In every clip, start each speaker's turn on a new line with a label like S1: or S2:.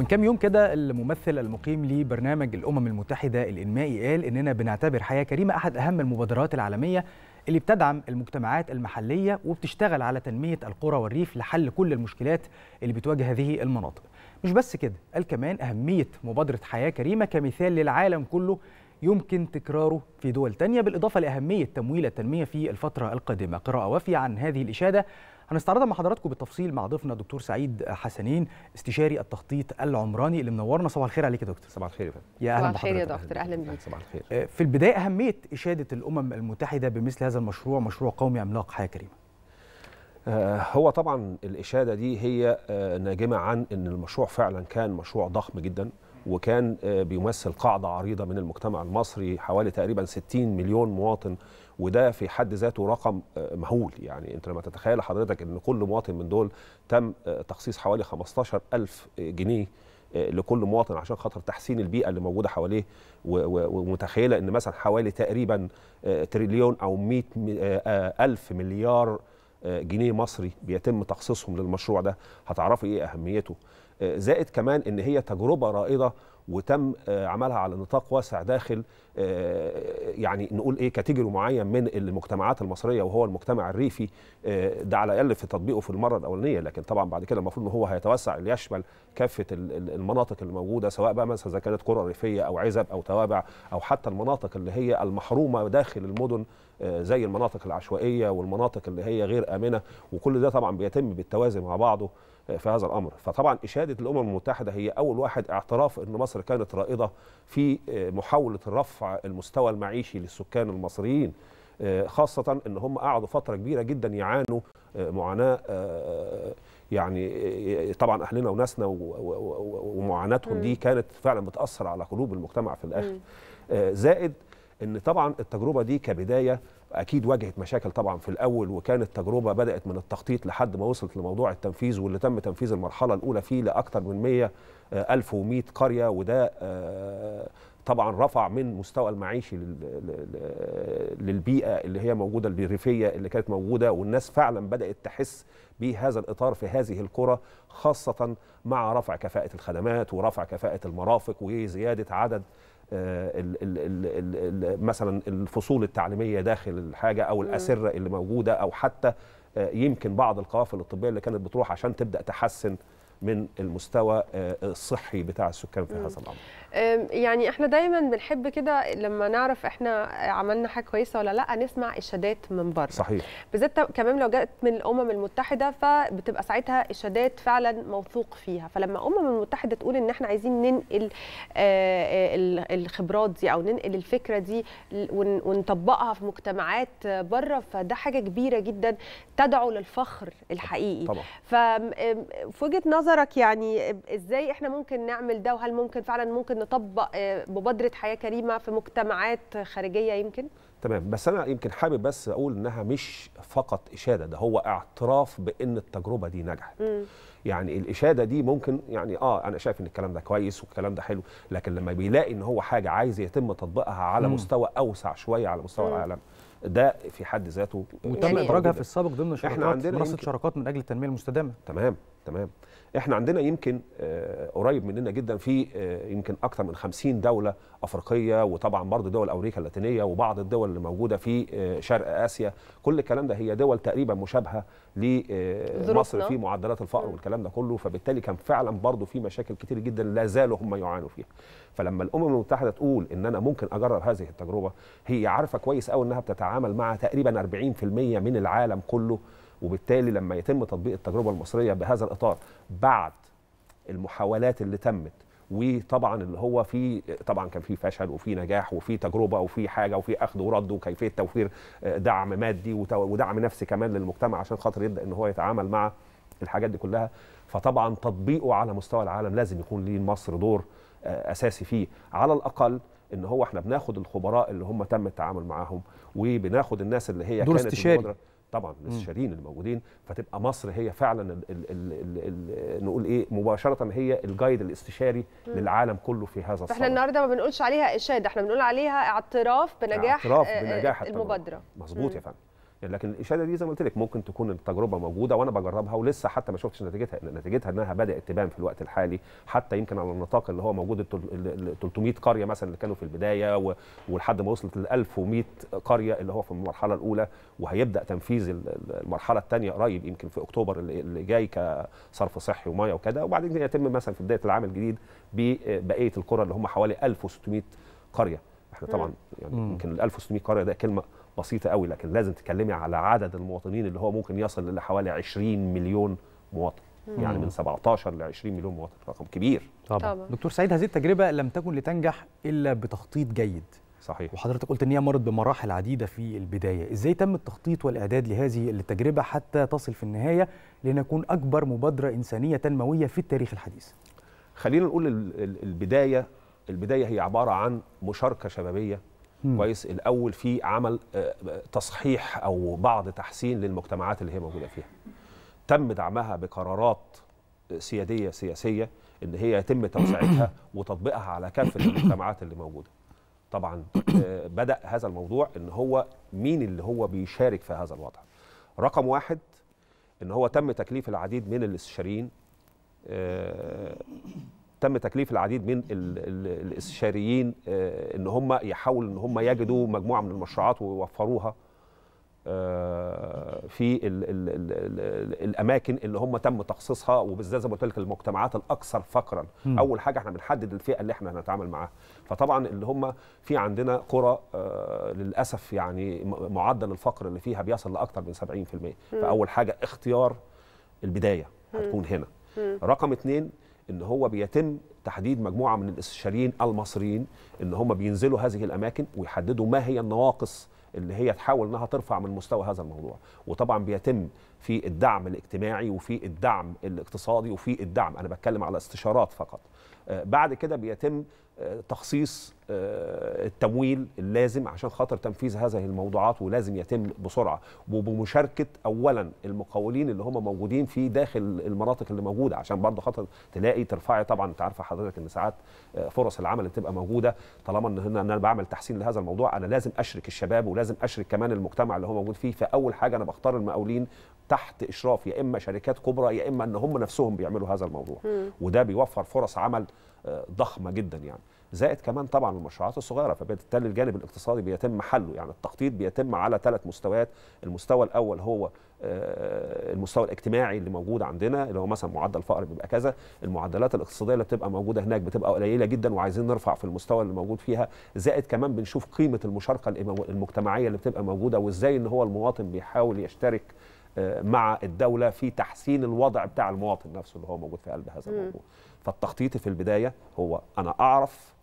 S1: من كام يوم كده الممثل المقيم لبرنامج الأمم المتحدة الإنمائي قال إننا بنعتبر حياة كريمة أحد أهم المبادرات العالمية اللي بتدعم المجتمعات المحلية وبتشتغل على تنمية القرى والريف لحل كل المشكلات اللي بتواجه هذه المناطق مش بس كده قال كمان أهمية مبادرة حياة كريمة كمثال للعالم كله يمكن تكراره في دول تانية بالإضافة لأهمية تمويل التنمية في الفترة القادمة قراءة وافية عن هذه الإشادة هنستعرضها مع حضراتكم بالتفصيل مع ضيفنا الدكتور سعيد حسنين استشاري التخطيط العمراني اللي منورنا صباح الخير عليك يا دكتور صباح الخير يا فندم يا اهلا صباح الخير يا دكتور
S2: اهلا بيك صباح
S1: الخير آه، في البدايه اهميه اشاده الامم المتحده بمثل هذا المشروع مشروع قومي عملاق حياه كريمه آه، هو
S3: طبعا الإشادة دي هي آه، ناجمة عن أن المشروع فعلا كان مشروع ضخم جدا وكان بيمثل قاعدة عريضة من المجتمع المصري حوالي تقريبا 60 مليون مواطن وده في حد ذاته رقم آه، مهول يعني انت لما تتخيل حضرتك ان كل مواطن من دول تم آه، تخصيص حوالي 15000 آه، جنيه لكل مواطن عشان خاطر تحسين البيئه اللي موجوده حواليه ومتخيله ان مثلا حوالي تقريبا تريليون او مئة الف مليار جنيه مصري بيتم تخصيصهم للمشروع ده هتعرفي ايه اهميته زائد كمان ان هي تجربه رائده وتم آه، عملها على نطاق واسع داخل آه، يعني نقول ايه كاتيجوري معين من المجتمعات المصريه وهو المجتمع الريفي آه، ده على الاقل في تطبيقه في المره الاولانيه لكن طبعا بعد كده المفروض ان هو هيتوسع ليشمل كافه المناطق اللي موجوده سواء بقى مثلا اذا كانت قرى ريفيه او عزب او توابع او حتى المناطق اللي هي المحرومه داخل المدن زي المناطق العشوائيه والمناطق اللي هي غير امنه وكل ده طبعا بيتم بالتوازي مع بعضه في هذا الامر فطبعا اشاده الامم المتحده هي اول واحد اعتراف ان مصر كانت رائده في آه، محاوله رفع المستوى المعيشي للسكان المصريين آه، خاصه ان هم قعدوا فتره كبيره جدا يعانوا آه، معاناه يعني طبعا اهلنا وناسنا ومعاناتهم دي كانت فعلا بتاثر على قلوب المجتمع في الاخر زائد ان طبعا التجربه دي كبدايه اكيد واجهت مشاكل طبعا في الاول وكانت تجربه بدات من التخطيط لحد ما وصلت لموضوع التنفيذ واللي تم تنفيذ المرحله الاولى فيه لاكثر من 100 1100 آه، قريه وده آه، طبعا رفع من مستوى المعيشي للبيئه اللي هي موجوده الريفيه اللي كانت موجوده والناس فعلا بدات تحس بهذا الاطار في هذه القرى خاصه مع رفع كفاءه الخدمات ورفع كفاءه المرافق وزياده عدد آه، مثلا الفصول التعليميه داخل الحاجه او الاسره اللي موجوده او حتى آه، يمكن بعض القوافل الطبيه اللي كانت بتروح عشان تبدا تحسن من المستوى آه، الصحي بتاع السكان في هذا الامر
S2: يعني احنا دايما بنحب كده لما نعرف احنا عملنا حاجه كويسه ولا لا نسمع اشادات من بره صحيح بالذات كمان لو جت من الامم المتحده فبتبقى ساعتها اشادات فعلا موثوق فيها فلما الامم المتحده تقول ان احنا عايزين ننقل آه، آه، الخبرات دي او ننقل الفكره دي ونطبقها في مجتمعات بره فده حاجه كبيره جدا تدعو للفخر الحقيقي طبعا ففي وجهه نظر نظرك يعني ازاي احنا ممكن نعمل ده وهل ممكن فعلا ممكن نطبق آه، مبادره حياه كريمه في مجتمعات خارجيه يمكن؟
S3: تمام بس انا يمكن حابب بس اقول انها مش فقط اشاده ده هو اعتراف بان التجربه دي نجحت م. يعني الاشاده دي ممكن يعني اه انا شايف ان الكلام ده كويس والكلام ده حلو لكن لما بيلاقي ان هو حاجه عايز يتم تطبيقها على م. مستوى اوسع شويه على مستوى م. العالم ده في حد ذاته وتم يعني ادراجها في السابق ضمن شركات احنا عندنا منصه
S1: شراكات من اجل
S3: التنميه المستدامه تمام تمام احنا عندنا يمكن آه، قريب مننا جدا في آه، يمكن اكثر من 50 دوله افريقيه وطبعا برضه دول امريكا اللاتينيه وبعض الدول اللي موجوده في آه، شرق اسيا كل الكلام ده هي دول تقريبا مشابهه لمصر في معدلات الفقر والكلام ده كله فبالتالي كان فعلا برضه في مشاكل كتير جدا لا زالوا هم يعانوا فيها فلما الامم المتحده تقول ان انا ممكن اجرب هذه التجربه هي عارفه كويس قوي انها بتتعامل مع تقريبا 40% من العالم كله وبالتالي لما يتم تطبيق التجربه المصريه بهذا الاطار بعد المحاولات اللي تمت وطبعا اللي هو في طبعا كان في فشل وفي نجاح وفي تجربه وفي حاجه وفي اخذ ورد وكيفيه توفير آه، دعم مادي ودعم نفسي كمان للمجتمع عشان خاطر يبدا ان هو يتعامل مع الحاجات دي كلها فطبعا تطبيقه على مستوى العالم لازم يكون ليه مصر دور آه، اساسي فيه على الاقل ان هو احنا بناخد الخبراء اللي هم تم التعامل معاهم وبناخد الناس اللي هي دور كانت استشاري طبعا الاستشاريين اللي موجودين فتبقى مصر هي فعلا الـ الـ الـ الـ الـ نقول ايه مباشره هي الجايد الاستشاري مم. للعالم كله في هذا الصدد. احنا النهارده
S2: ما بنقولش عليها اشاده احنا بنقول عليها اعتراف بنجاح اعتراف آه، بنجاح المبادره مظبوط يا
S3: فندم يعني لكن الاشاده دي زي ما قلت لك ممكن تكون التجربه موجوده وانا بجربها ولسه حتى ما شفتش نتيجتها نتيجتها انها بدات تبان في الوقت الحالي حتى يمكن على النطاق اللي هو موجود ال 300 قريه مثلا اللي كانوا في البدايه ولحد ما وصلت ل 1100 قريه اللي هو في المرحله الاولى وهيبدا تنفيذ المرحله الثانيه قريب يمكن في اكتوبر اللي جاي كصرف صحي وميه وكده وبعدين يتم مثلا في بدايه العام الجديد ببقيه القرى اللي هم حوالي 1600 قريه احنا طبعا يعني يمكن ال 1600 قريه ده كلمه بسيطه قوي لكن لازم تتكلمي على عدد المواطنين اللي هو ممكن يصل لحوالي 20
S1: مليون مواطن مم. يعني من 17 ل 20 مليون مواطن رقم كبير طبعا. طبعا دكتور سعيد هذه التجربه لم تكن لتنجح الا بتخطيط جيد صحيح وحضرتك قلت ان هي مرت بمراحل عديده في البدايه ازاي تم التخطيط والاعداد لهذه التجربه حتى تصل في النهايه لنكون اكبر مبادره انسانيه تنمويه في التاريخ الحديث
S3: خلينا نقول البدايه البدايه هي عباره عن مشاركه شبابيه كويس الاول في عمل آه، تصحيح او بعض تحسين للمجتمعات اللي هي موجوده فيها تم دعمها بقرارات آه، سياديه سياسيه ان هي يتم توسعتها وتطبيقها على كافه المجتمعات اللي موجوده طبعا آه، بدا هذا الموضوع ان هو مين اللي هو بيشارك في هذا الوضع رقم واحد ان هو تم تكليف العديد من الاستشاريين تم تكليف العديد من الاستشاريين آه، ان هم يحاولوا ان هم يجدوا مجموعه من المشروعات ويوفروها آه، في الـ الـ الـ الاماكن اللي هم تم تخصيصها وبالذات زي ما قلت لك المجتمعات الاكثر فقرا م. اول حاجه احنا بنحدد الفئه اللي احنا هنتعامل معاها فطبعا اللي هم في عندنا قرى آه، للاسف يعني معدل الفقر اللي فيها بيصل لاكثر من 70% م. فاول حاجه اختيار البدايه هتكون هنا م. رقم اثنين ان هو بيتم تحديد مجموعه من الاستشاريين المصريين ان هم بينزلوا هذه الاماكن ويحددوا ما هي النواقص اللي هي تحاول انها ترفع من مستوى هذا الموضوع وطبعا بيتم في الدعم الاجتماعي وفي الدعم الاقتصادي وفي الدعم انا بتكلم على استشارات فقط آه، بعد كده بيتم تخصيص آه، التمويل اللازم عشان خاطر تنفيذ هذه الموضوعات ولازم يتم بسرعه وبمشاركه اولا المقاولين اللي هم موجودين في داخل المناطق اللي موجوده عشان برضه خاطر تلاقي ترفعي طبعا انت عارفه حضرتك ان ساعات آه، فرص العمل اللي بتبقى موجوده طالما ان هنا انا بعمل تحسين لهذا الموضوع انا لازم اشرك الشباب ولازم اشرك كمان المجتمع اللي هو موجود فيه فاول حاجه انا بختار المقاولين تحت اشراف يا اما شركات كبرى يا اما ان هم نفسهم بيعملوا هذا الموضوع م. وده بيوفر فرص عمل ضخمه جدا يعني زائد كمان طبعا المشروعات الصغيره فبالتالي الجانب الاقتصادي بيتم حله يعني التخطيط بيتم على ثلاث مستويات المستوى الاول هو آه، المستوى الاجتماعي اللي موجود عندنا اللي هو مثلا معدل الفقر بيبقى كذا المعدلات الاقتصاديه اللي بتبقى موجوده هناك بتبقى قليله جدا وعايزين نرفع في المستوى اللي موجود فيها زائد كمان بنشوف قيمه المشاركه المجتمعيه اللي بتبقى موجوده وازاي ان هو المواطن بيحاول يشترك آه، مع الدوله في تحسين الوضع بتاع المواطن نفسه اللي هو موجود في قلب هذا الموضوع فالتخطيط في البدايه هو انا اعرف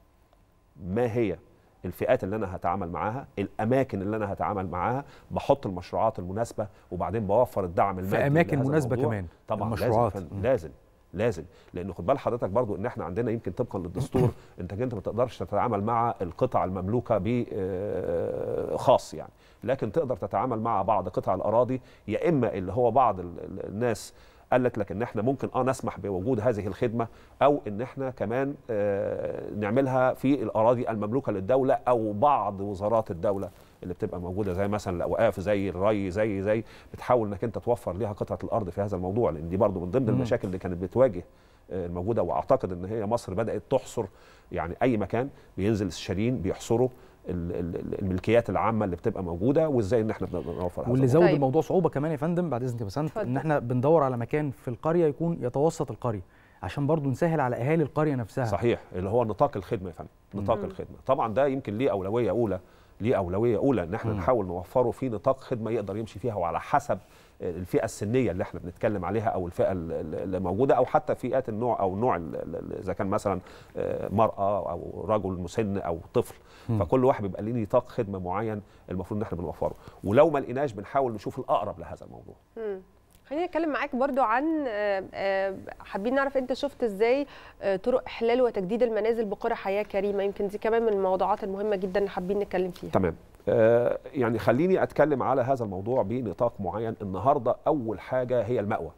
S3: ما هي الفئات اللي انا هتعامل معاها الاماكن اللي انا هتعامل معاها بحط المشروعات المناسبه وبعدين بوفر الدعم المادي في اماكن مناسبه كمان طبعا المشروعات. لازم لازم لازم لان خد بال حضرتك برضو ان احنا عندنا يمكن طبقا للدستور انت انت ما تقدرش تتعامل مع القطع المملوكه بخاص آه، يعني لكن تقدر تتعامل مع بعض قطع الاراضي يا اما اللي هو بعض الناس قال لك لكن احنا ممكن اه نسمح بوجود هذه الخدمه او ان احنا كمان آه، نعملها في الاراضي المملوكه للدوله او بعض وزارات الدوله اللي بتبقى موجوده زي مثلا الاوقاف زي الري زي زي بتحاول انك انت توفر ليها قطعه الارض في هذا الموضوع لان دي برضو من ضمن المشاكل اللي كانت بتواجه آه، الموجوده واعتقد ان هي مصر بدات تحصر يعني اي مكان بينزل الشارين بيحصره الملكيات العامه اللي بتبقى موجوده وازاي ان احنا بنقدر نوفرها واللي زود طيب. الموضوع
S1: صعوبه كمان يا فندم بعد اذنك يا بسنت ان احنا بندور على مكان في القريه يكون يتوسط القريه عشان برضه نسهل على اهالي القريه نفسها صحيح
S3: اللي هو نطاق الخدمه يا فندم نطاق مم. الخدمه طبعا ده يمكن ليه اولويه اولى ليه اولويه اولى ان احنا مم. نحاول نوفره في نطاق خدمه يقدر يمشي فيها وعلى حسب الفئه السنيه اللي احنا بنتكلم عليها او الفئه اللي موجوده او حتى فئات النوع او نوع اذا كان مثلا آه، مراه او رجل مسن او طفل فكل واحد بيبقى ليه نطاق خدمه معين المفروض ان احنا بنوفره ولو ما لقيناش بنحاول نشوف الاقرب لهذا الموضوع
S2: خلينا نتكلم معاك برضو عن آه، آه، حابين نعرف انت شفت ازاي طرق احلال وتجديد المنازل بقرى حياه كريمه يمكن دي كمان من الموضوعات المهمه جدا حابين نتكلم فيها
S3: تمام آه، يعني خليني اتكلم على هذا الموضوع بنطاق معين النهارده اول حاجه هي المأوى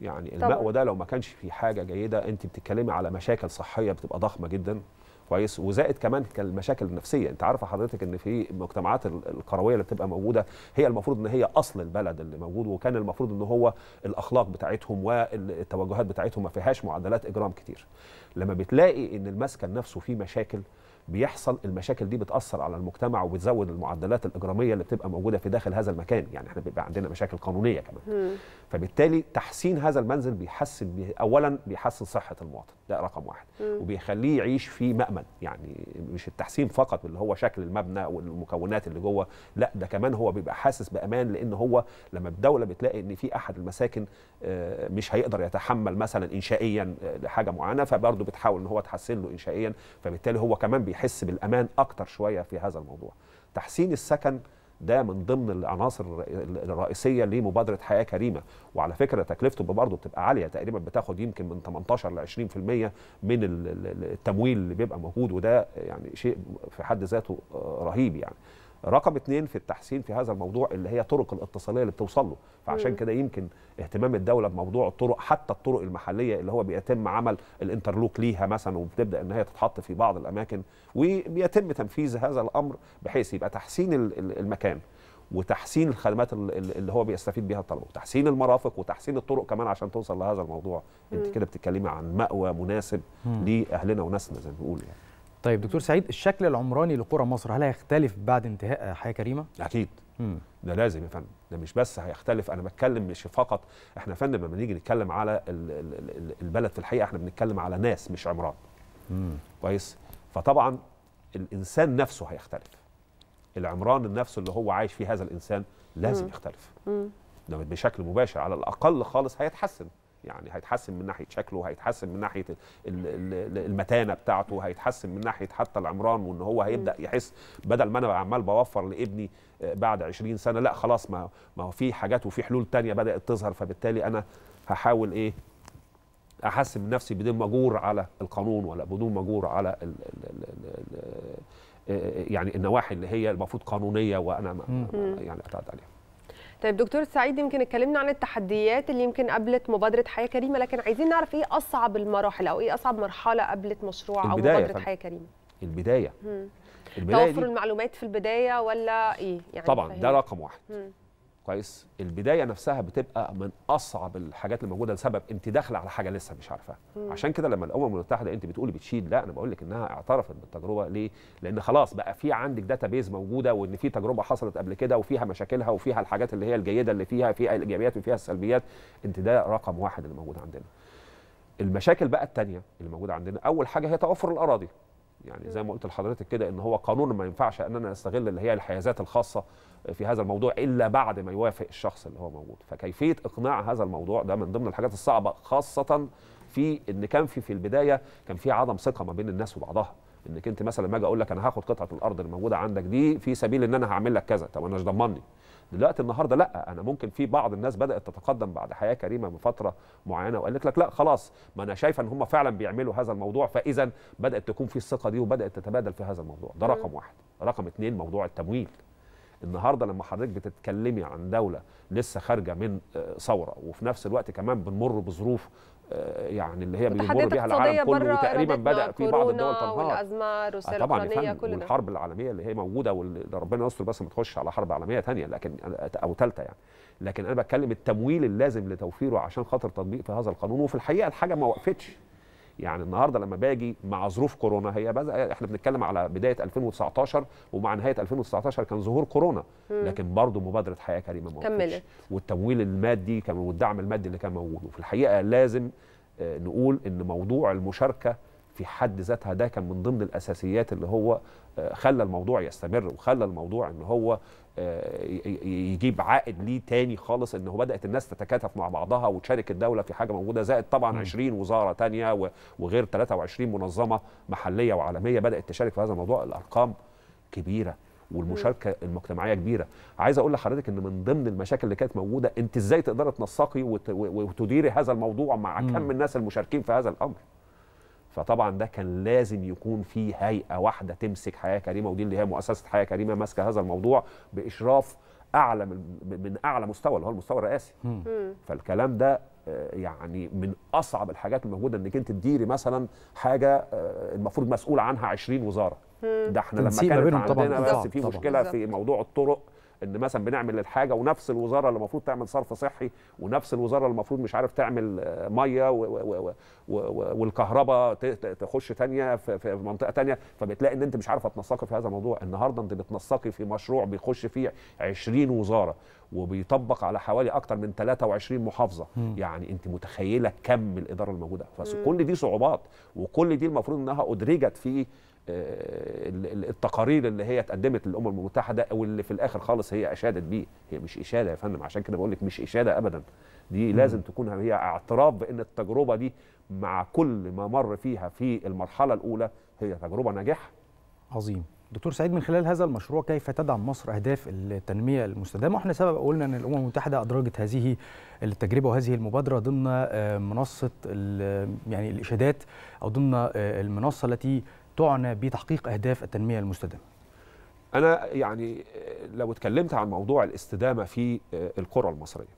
S3: يعني المأوى ده لو ما كانش في حاجه جيده انت بتتكلمي على مشاكل صحيه بتبقى ضخمه جدا كويس وزائد كمان المشاكل النفسيه انت عارفه حضرتك ان في المجتمعات القرويه اللي بتبقى موجوده هي المفروض ان هي اصل البلد اللي موجود وكان المفروض ان هو الاخلاق بتاعتهم والتوجهات بتاعتهم ما فيهاش معدلات اجرام كتير لما بتلاقي ان المسكن نفسه فيه مشاكل بيحصل المشاكل دي بتاثر على المجتمع وبتزود المعدلات الاجراميه اللي بتبقى موجوده في داخل هذا المكان يعني احنا بيبقى عندنا مشاكل قانونيه كمان فبالتالي تحسين هذا المنزل بيحسن بي اولا بيحسن صحه المواطن ده رقم واحد وبيخليه يعيش في مامن يعني مش التحسين فقط اللي هو شكل المبنى والمكونات اللي جوه لا ده كمان هو بيبقى حاسس بامان لان هو لما الدوله بتلاقي ان في احد المساكن آه، مش هيقدر يتحمل مثلا انشائيا آه، لحاجه معينه فبرضه بتحاول ان هو تحسن له انشائيا فبالتالي هو كمان بيحس بالامان اكتر شويه في هذا الموضوع تحسين السكن ده من ضمن العناصر الرئيسيه لمبادره حياه كريمه وعلى فكره تكلفته برضه بتبقى عاليه تقريبا بتاخد يمكن من 18 ل 20% من التمويل اللي بيبقى موجود وده يعني شيء في حد ذاته آه، رهيب يعني رقم اثنين في التحسين في هذا الموضوع اللي هي طرق الاتصاليه اللي بتوصل له فعشان كده يمكن اهتمام الدوله بموضوع الطرق حتى الطرق المحليه اللي هو بيتم عمل الانترلوك ليها مثلا وبتبدا ان هي تتحط في بعض الاماكن وبيتم تنفيذ هذا الامر بحيث يبقى تحسين المكان وتحسين الخدمات اللي هو بيستفيد بيها الطلبه وتحسين المرافق وتحسين الطرق كمان
S1: عشان توصل لهذا الموضوع انت كده بتتكلمي عن مأوى مناسب لاهلنا وناسنا زي ما بنقول يعني طيب دكتور سعيد الشكل العمراني لقرى مصر هل هيختلف بعد انتهاء حياه كريمه؟ اكيد ده لازم يا فندم ده مش بس هيختلف انا بتكلم مش فقط احنا يا فندم لما نيجي
S3: نتكلم على البلد في الحقيقه احنا بنتكلم على ناس مش عمران كويس فطبعا الانسان نفسه هيختلف العمران النفسه اللي هو عايش فيه هذا الانسان لازم مم. يختلف مم. ده بشكل مباشر على الاقل خالص هيتحسن يعني هيتحسن من ناحيه شكله هيتحسن من ناحيه المتانه بتاعته هيتحسن من ناحيه حتى العمران وان هو هيبدا يحس بدل ما انا عمال بوفر لابني آه، بعد 20 سنه لا خلاص ما ما هو في حاجات وفي حلول تانية بدات تظهر فبالتالي انا هحاول ايه احسن من نفسي بدون مجور على القانون ولا بدون مجور على الـ الـ الـ الـ آه، آه، يعني النواحي اللي هي المفروض قانونيه وانا يعني اتعدى عليها
S2: طيب دكتور سعيد يمكن اتكلمنا عن التحديات اللي يمكن قابلت مبادره حياه كريمه لكن عايزين نعرف ايه اصعب المراحل او ايه اصعب مرحله قابلت مشروع او مبادره حياه كريمه
S3: البدايه, البداية توفر
S2: المعلومات في البدايه ولا ايه يعني طبعا ده
S3: رقم واحد مم. كويس البدايه نفسها بتبقى من اصعب الحاجات اللي موجوده لسبب انت داخله على حاجه لسه مش عارفاها عشان كده لما الامم المتحده انت بتقولي بتشيل لا انا بقول لك انها اعترفت بالتجربه ليه لان خلاص بقى في عندك داتا بيز موجوده وان في تجربه حصلت قبل كده وفيها مشاكلها وفيها الحاجات اللي هي الجيده اللي فيها فيها الايجابيات وفيها السلبيات انت ده رقم واحد اللي موجود عندنا المشاكل بقى الثانيه اللي موجوده عندنا اول حاجه هي توفر الاراضي يعني زي ما قلت لحضرتك كده ان هو قانون ما ينفعش ان انا استغل اللي هي الحيازات الخاصه في هذا الموضوع الا بعد ما يوافق الشخص اللي هو موجود فكيفيه اقناع هذا الموضوع ده من ضمن الحاجات الصعبه خاصه في ان كان في في البدايه كان في عدم ثقه ما بين الناس وبعضها انك انت مثلا لما اجي اقول لك انا هاخد قطعه الارض اللي موجوده عندك دي في سبيل ان انا هعمل لك كذا طب انا مش ضمني دلوقتي النهارده لا انا ممكن في بعض الناس بدات تتقدم بعد حياه كريمه بفتره معينه وقالت لك لا خلاص ما انا شايفه ان هم فعلا بيعملوا هذا الموضوع فاذا بدات تكون في الثقه دي وبدات تتبادل في هذا الموضوع ده رقم واحد رقم اثنين موضوع التمويل النهارده لما حضرتك بتتكلمي عن دوله لسه خارجه من آه، ثوره وفي نفس الوقت كمان بنمر بظروف آه، يعني اللي هي بيمر بيها العالم كله وتقريبا بدا في بعض الدول تنهار آه،
S2: طبعا والسير الفلانيه
S3: العالميه اللي هي موجوده واللي ربنا يستر بس ما تخش على حرب عالميه ثانيه لكن او ثالثه يعني لكن انا بتكلم التمويل اللازم لتوفيره عشان خاطر تطبيق في هذا القانون وفي الحقيقه الحاجه ما وقفتش يعني النهارده لما باجي مع ظروف كورونا هي بدا احنا بنتكلم على بدايه 2019 ومع نهايه 2019 كان ظهور كورونا لكن برضه مبادره حياه كريمه ما كملت والتمويل المادي كان والدعم المادي اللي كان موجود وفي الحقيقه لازم آه، نقول ان موضوع المشاركه في حد ذاتها ده كان من ضمن الاساسيات اللي هو آه، خلى الموضوع يستمر وخلى الموضوع ان هو آه، يجيب عائد ليه تاني خالص ان هو بدات الناس تتكاتف مع بعضها وتشارك الدوله في حاجه موجوده زائد طبعا 20 وزاره تانية وغير 23 منظمه محليه وعالميه بدات تشارك في هذا الموضوع الارقام كبيره والمشاركه المجتمعيه كبيره عايز اقول لحضرتك ان من ضمن المشاكل اللي كانت موجوده انت ازاي تقدري تنسقي وتديري هذا الموضوع مع كم الناس المشاركين في هذا الامر فطبعا ده كان لازم يكون في هيئه واحده تمسك حياه كريمه ودي اللي هي مؤسسه حياه كريمه ماسكه هذا الموضوع باشراف اعلى من, من اعلى مستوى اللي هو المستوى الرئاسي فالكلام ده آه، يعني من اصعب الحاجات الموجوده انك انت تديري مثلا حاجه آه، المفروض مسؤول عنها 20 وزاره
S1: ده احنا لما كانت عندنا طبعًا بس في مشكله في
S3: موضوع الطرق ان مثلا بنعمل الحاجه ونفس الوزاره اللي المفروض تعمل صرف صحي ونفس الوزاره اللي المفروض مش عارف تعمل آه، ميه والكهرباء تخش تانية في منطقه تانية فبتلاقي ان انت مش عارفه تنسقي في هذا الموضوع النهارده انت بتنسقي في مشروع بيخش فيه 20 وزاره وبيطبق على حوالي اكتر من 23 محافظه مم. يعني انت متخيله كم الاداره الموجوده فكل دي صعوبات وكل دي المفروض انها ادرجت في آه، التقارير اللي هي اتقدمت للامم المتحده واللي في الاخر خالص هي اشادت بيه هي مش اشاده يا فندم عشان كده بقول لك مش اشاده ابدا دي لازم تكون هي اعتراف بان التجربه دي مع كل ما مر فيها في المرحله الاولى هي
S1: تجربه ناجحه عظيم دكتور سعيد من خلال هذا المشروع كيف تدعم مصر اهداف التنميه المستدامه واحنا سبب قلنا ان الامم المتحده ادرجت هذه التجربه وهذه المبادره ضمن آه، منصه يعني الاشادات او ضمن آه، المنصه التي تعنى بتحقيق اهداف التنميه المستدامه
S3: انا يعني آه، لو اتكلمت عن موضوع الاستدامه في القرى المصريه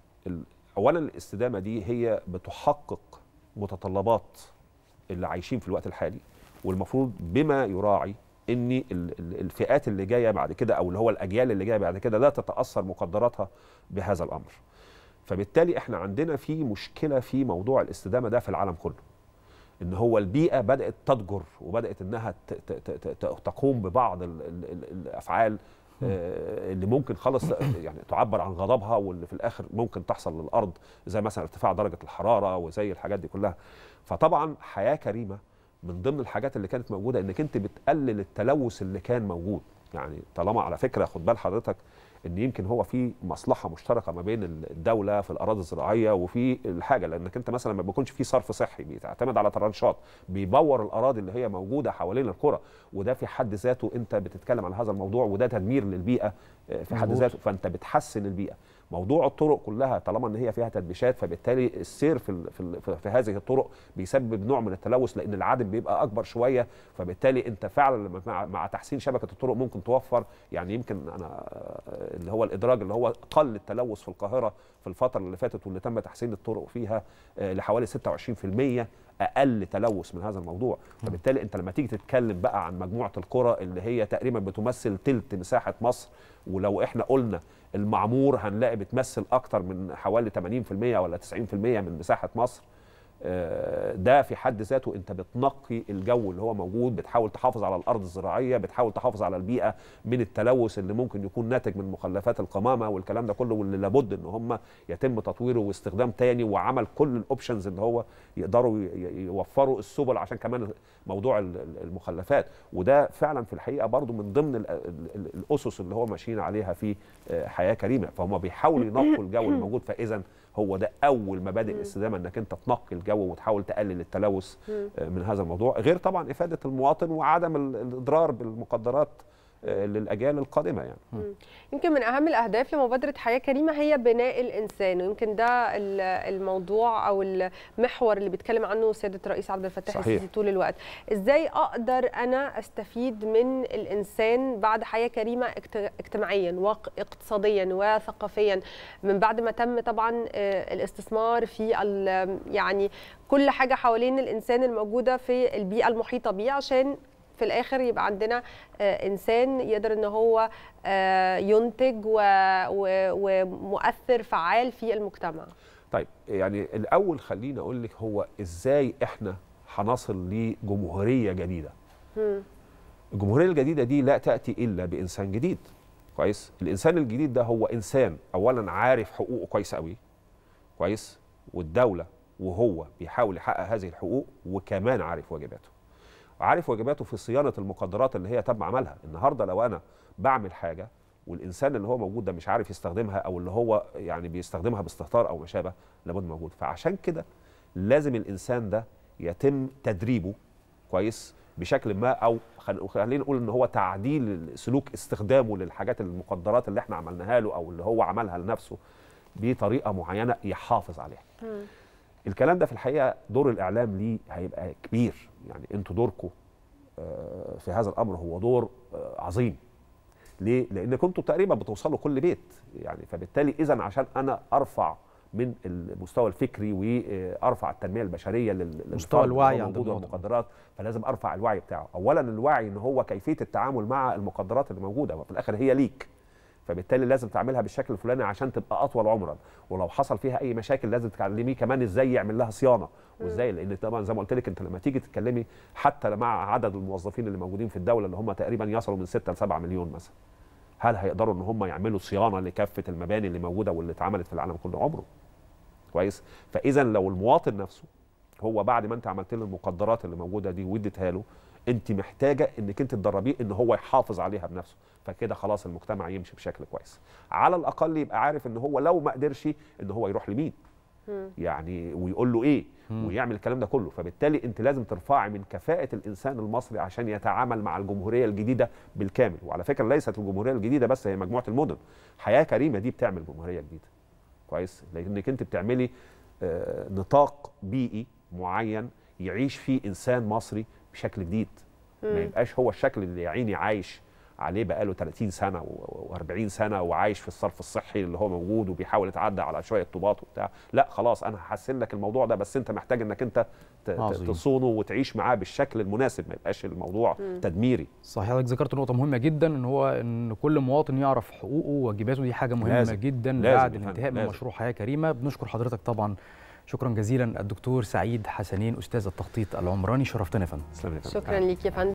S3: اولا الاستدامه دي هي بتحقق متطلبات اللي عايشين في الوقت الحالي والمفروض بما يراعي ان الفئات اللي جايه بعد كده او اللي هو الاجيال اللي جايه بعد كده لا تتاثر مقدراتها بهذا الامر فبالتالي احنا عندنا في مشكله في موضوع الاستدامه ده في العالم كله ان هو البيئه بدات تضجر وبدات انها تقوم ببعض الافعال آه، اللي ممكن خالص يعني تعبر عن غضبها واللي في الاخر ممكن تحصل للارض زي مثلا ارتفاع درجه الحراره وزي الحاجات دي كلها فطبعا حياه كريمه من ضمن الحاجات اللي كانت موجوده انك انت بتقلل التلوث اللي كان موجود يعني طالما على فكره خد بال حضرتك ان يمكن هو في مصلحه مشتركه ما بين الدوله في الاراضي الزراعيه وفي الحاجه لانك انت مثلا ما بيكونش في صرف صحي بيعتمد على ترانشات بيبور الاراضي اللي هي موجوده حوالين الكره وده في حد ذاته انت بتتكلم عن هذا الموضوع وده تدمير للبيئه آه، في حد ذاته فانت بتحسن البيئه موضوع الطرق كلها طالما ان هي فيها تدبيشات فبالتالي السير في في, في هذه الطرق بيسبب نوع من التلوث لان العدد بيبقى اكبر شويه فبالتالي انت فعلا مع, مع تحسين شبكه الطرق ممكن توفر يعني يمكن انا آه، اللي هو الادراج اللي هو قل التلوث في القاهره في الفتره اللي فاتت واللي تم تحسين الطرق فيها آه، لحوالي 26% اقل تلوث من هذا الموضوع فبالتالي انت لما تيجي تتكلم بقى عن مجموعه القرى اللي هي تقريبا بتمثل تلت مساحه مصر ولو احنا قلنا المعمور هنلاقي بتمثل اكتر من حوالي 80% ولا 90% من مساحه مصر ده في حد ذاته انت بتنقي الجو اللي هو موجود بتحاول تحافظ على الارض الزراعيه بتحاول تحافظ على البيئه من التلوث اللي ممكن يكون ناتج من مخلفات القمامه والكلام ده كله واللي لابد ان هم يتم تطويره واستخدام تاني وعمل كل الاوبشنز اللي هو يقدروا يوفروا السبل عشان كمان موضوع المخلفات وده فعلا في الحقيقه برضو من ضمن الاسس اللي هو ماشيين عليها في آه، حياه كريمه فهم بيحاولوا ينقوا الجو الموجود فاذا هو ده اول مبادئ الاستدامه انك انت تنقي الجو وتحاول تقلل التلوث آه، من هذا الموضوع غير طبعا افاده المواطن وعدم الاضرار بالمقدرات للاجيال القادمه يعني
S2: يمكن من اهم الاهداف لمبادره حياه كريمه هي بناء الانسان ويمكن ده الموضوع او المحور اللي بيتكلم عنه سياده الرئيس عبد الفتاح السيسي طول الوقت ازاي اقدر انا استفيد من الانسان بعد حياه كريمه اجتماعيا واقتصاديا وثقافيا من بعد ما تم طبعا آه، الاستثمار في يعني كل حاجه حوالين الانسان الموجوده في البيئه المحيطه بيه عشان في الاخر يبقى عندنا آه، انسان يقدر ان هو آه، ينتج ومؤثر فعال في المجتمع
S3: طيب يعني الاول خليني اقول لك هو ازاي احنا هنصل لجمهوريه جديده هم. الجمهوريه الجديده دي لا تاتي الا بانسان جديد كويس الانسان الجديد ده هو انسان اولا عارف حقوقه كويس قوي كويس والدوله وهو بيحاول يحقق هذه الحقوق وكمان عارف واجباته وعارف واجباته في صيانه المقدرات اللي هي تم عملها النهارده لو انا بعمل حاجه والانسان اللي هو موجود ده مش عارف يستخدمها او اللي هو يعني بيستخدمها باستهتار او ما شابه لابد موجود فعشان كده لازم الانسان ده يتم تدريبه كويس بشكل ما او خلينا نقول ان هو تعديل سلوك استخدامه للحاجات المقدرات اللي احنا عملناها له او اللي هو عملها لنفسه بطريقه معينه يحافظ عليها الكلام ده في الحقيقه دور الاعلام ليه هيبقى كبير يعني انتوا دوركم آه، في هذا الامر هو دور آه، عظيم ليه لانكم كنتوا تقريبا بتوصلوا كل بيت يعني فبالتالي اذا عشان انا ارفع من المستوى الفكري وارفع آه، التنميه البشريه للمستوى الوعي عند المقدرات فلازم ارفع الوعي بتاعه اولا الوعي ان هو كيفيه التعامل مع المقدرات اللي موجوده وفي الاخر هي ليك فبالتالي لازم تعملها بالشكل الفلاني عشان تبقى اطول عمرا ولو حصل فيها اي مشاكل لازم تتعلميه كمان ازاي يعمل لها صيانه وازاي لان طبعا زي ما قلت لك انت لما تيجي تتكلمي حتى مع عدد الموظفين اللي موجودين في الدوله اللي هم تقريبا يصلوا من 6 ل 7 مليون مثلا هل هيقدروا ان هم يعملوا صيانه لكافه المباني اللي موجوده واللي اتعملت في العالم كله عمره كويس فاذا لو المواطن نفسه هو بعد ما انت عملت له المقدرات اللي موجوده دي واديتها له انت محتاجه انك انت تدربيه ان هو يحافظ عليها بنفسه فكده خلاص المجتمع يمشي بشكل كويس على الاقل يبقى عارف ان هو لو ما قدرش ان هو يروح لمين يعني ويقول له ايه ويعمل الكلام ده كله فبالتالي انت لازم ترفعي من كفاءه الانسان المصري عشان يتعامل مع الجمهوريه الجديده بالكامل وعلى فكره ليست الجمهوريه الجديده بس هي مجموعه المدن حياه كريمه دي بتعمل جمهوريه جديده كويس لانك انت بتعملي آه، نطاق بيئي معين يعيش فيه انسان مصري بشكل جديد ما يبقاش هو الشكل اللي يا عيني عايش عليه بقاله 30 سنه و40 سنه وعايش في الصرف الصحي اللي هو موجود وبيحاول يتعدى على شويه طوبات وبتاع لا خلاص انا هحسن لك الموضوع ده بس انت محتاج انك انت تصونه وتعيش معاه بالشكل المناسب ما يبقاش الموضوع م.
S1: تدميري صحيح حضرتك ذكرت نقطه مهمه جدا ان هو ان كل مواطن يعرف حقوقه وواجباته دي حاجه مهمه لازم. جدا لازم بعد الانتهاء من مشروع حياه كريمه بنشكر حضرتك طبعا شكرا جزيلا الدكتور سعيد حسنين استاذ التخطيط العمراني شرفتنا يا فندم شكرا
S2: ليك يا فندم